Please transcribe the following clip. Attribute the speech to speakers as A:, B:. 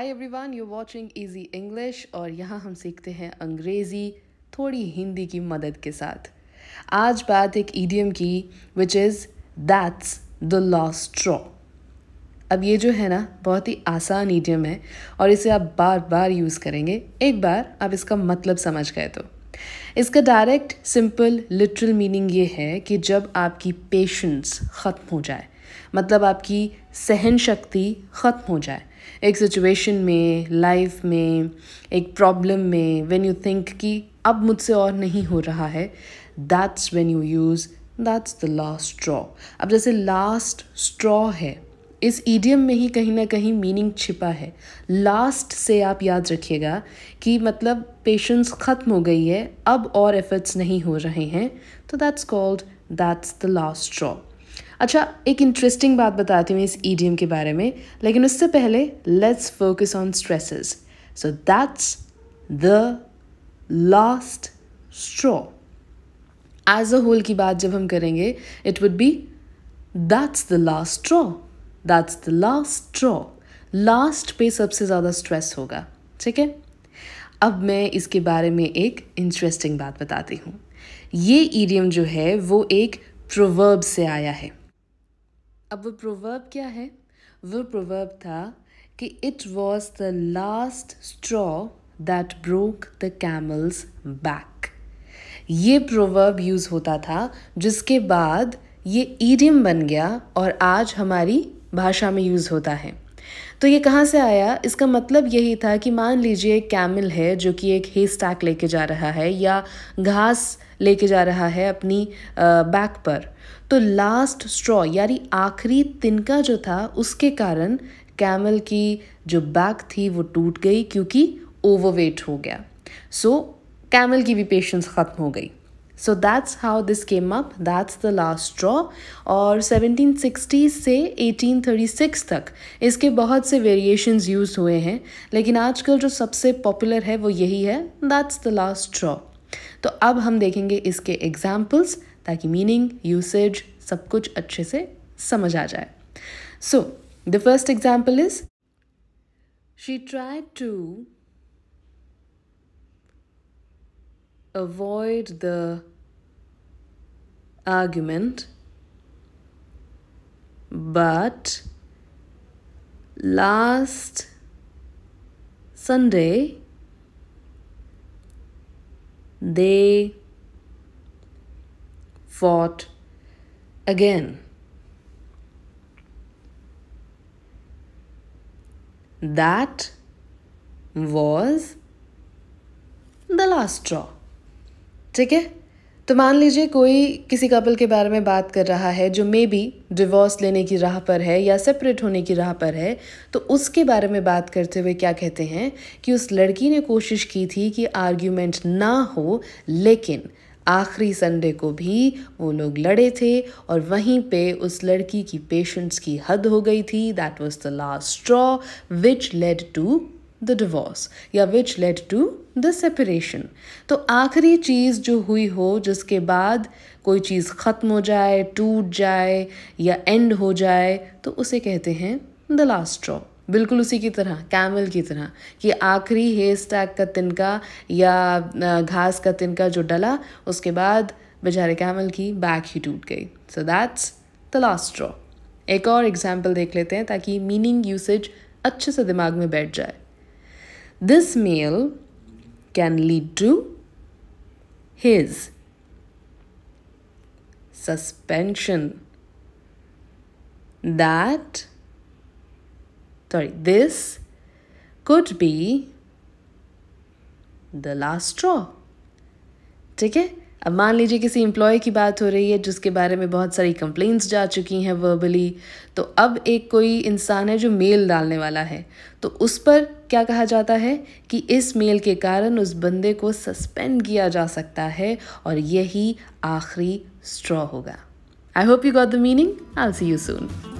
A: Hi everyone you watching easy English और यहाँ हम सीखते हैं अंग्रेज़ी थोड़ी हिंदी की मदद के साथ आज बात एक ईडियम की which is that's the last straw अब ये जो है ना बहुत ही आसान ईडियम है और इसे आप बार बार यूज़ करेंगे एक बार आप इसका मतलब समझ गए तो इसका डायरेक्ट सिंपल लिटरल मीनिंग ये है कि जब आपकी पेशेंस ख़त्म हो जाए मतलब आपकी सहन शक्ति ख़त्म हो जाए एक सिचुएशन में लाइफ में एक प्रॉब्लम में व्हेन यू थिंक कि अब मुझसे और नहीं हो रहा है that's when you use that's the last straw अब जैसे लास्ट स्ट्रॉ है इस ईडियम में ही कहीं ना कहीं मीनिंग छिपा है लास्ट से आप याद रखिएगा कि मतलब पेशेंस ख़त्म हो गई है अब और एफर्ट्स नहीं हो रहे हैं तो that's called that's the last straw अच्छा एक इंटरेस्टिंग बात बताती हूँ इस ईडीएम के बारे में लेकिन उससे पहले let's focus on stresses so that's the last straw as a whole की बात जब हम करेंगे it would be that's the last straw that's the last straw last पे सबसे ज़्यादा स्ट्रेस होगा ठीक है अब मैं इसके बारे में एक इंटरेस्टिंग बात बताती हूँ ये ईडियम जो है वो एक प्रोवर्ब से आया है अब वो प्रोवर्ब क्या है वो प्रोवर्ब था कि it was the last straw that broke the camel's back ये प्रोवर्ब यूज़ होता था जिसके बाद ये ईडियम बन गया और आज हमारी भाषा में यूज़ होता है तो ये कहाँ से आया इसका मतलब यही था कि मान लीजिए एक कैमल है जो कि एक हे स्टैक लेके जा रहा है या घास लेके जा रहा है अपनी बैक पर तो लास्ट स्ट्रॉ यानी आखिरी तिनका जो था उसके कारण कैमल की जो बैक थी वो टूट गई क्योंकि ओवरवेट हो गया सो so, कैमल की भी पेशेंस ख़त्म हो गई so that's how this came up that's the last straw और 1760 से 1836 तक इसके बहुत से वेरिएशंस यूज़ हुए हैं लेकिन आजकल जो सबसे पॉपुलर है वो यही है दैट्स द लास्ट ड्रॉ तो अब हम देखेंगे इसके एग्जाम्पल्स ताकि मीनिंग यूसेज सब कुछ अच्छे से समझ आ जाए so the first example is she try to avoid the argument but last Sunday they fought again. That was the last straw. ठीक है तो मान लीजिए कोई किसी कपल के बारे में बात कर रहा है जो मे बी डिवोर्स लेने की राह पर है या सेपरेट होने की राह पर है तो उसके बारे में बात करते हुए क्या कहते हैं कि उस लड़की ने कोशिश की थी कि आर्ग्यूमेंट ना हो लेकिन आखिरी संडे को भी वो लोग लड़े थे और वहीं पे उस लड़की की पेशेंस की हद हो गई थी that was the last straw which led to the divorce या which led to the separation तो आखिरी चीज़ जो हुई हो जिसके बाद कोई चीज़ ख़त्म हो जाए टूट जाए या एंड हो जाए तो उसे कहते हैं द लास्ट ड्रॉ बिल्कुल उसी की तरह कैमल की तरह कि आखिरी हेयर स्टैक का तिनका या घास का तिनका जो डला उसके बाद बेचारे कैमल की बैक ही टूट गई so that's the last straw एक और एग्जाम्पल देख लेते हैं ताकि मीनिंग यूसेज अच्छे से दिमाग में बैठ जाए This mail can lead to his suspension. That, sorry, this could be the last straw. Take it? अब मान लीजिए किसी एम्प्लॉय की बात हो रही है जिसके बारे में बहुत सारी कंप्लेंट्स जा चुकी हैं वर्बली तो अब एक कोई इंसान है जो मेल डालने वाला है तो उस पर क्या कहा जाता है कि इस मेल के कारण उस बंदे को सस्पेंड किया जा सकता है और यही आखिरी स्ट्रॉ होगा I hope you got the meaning I see you soon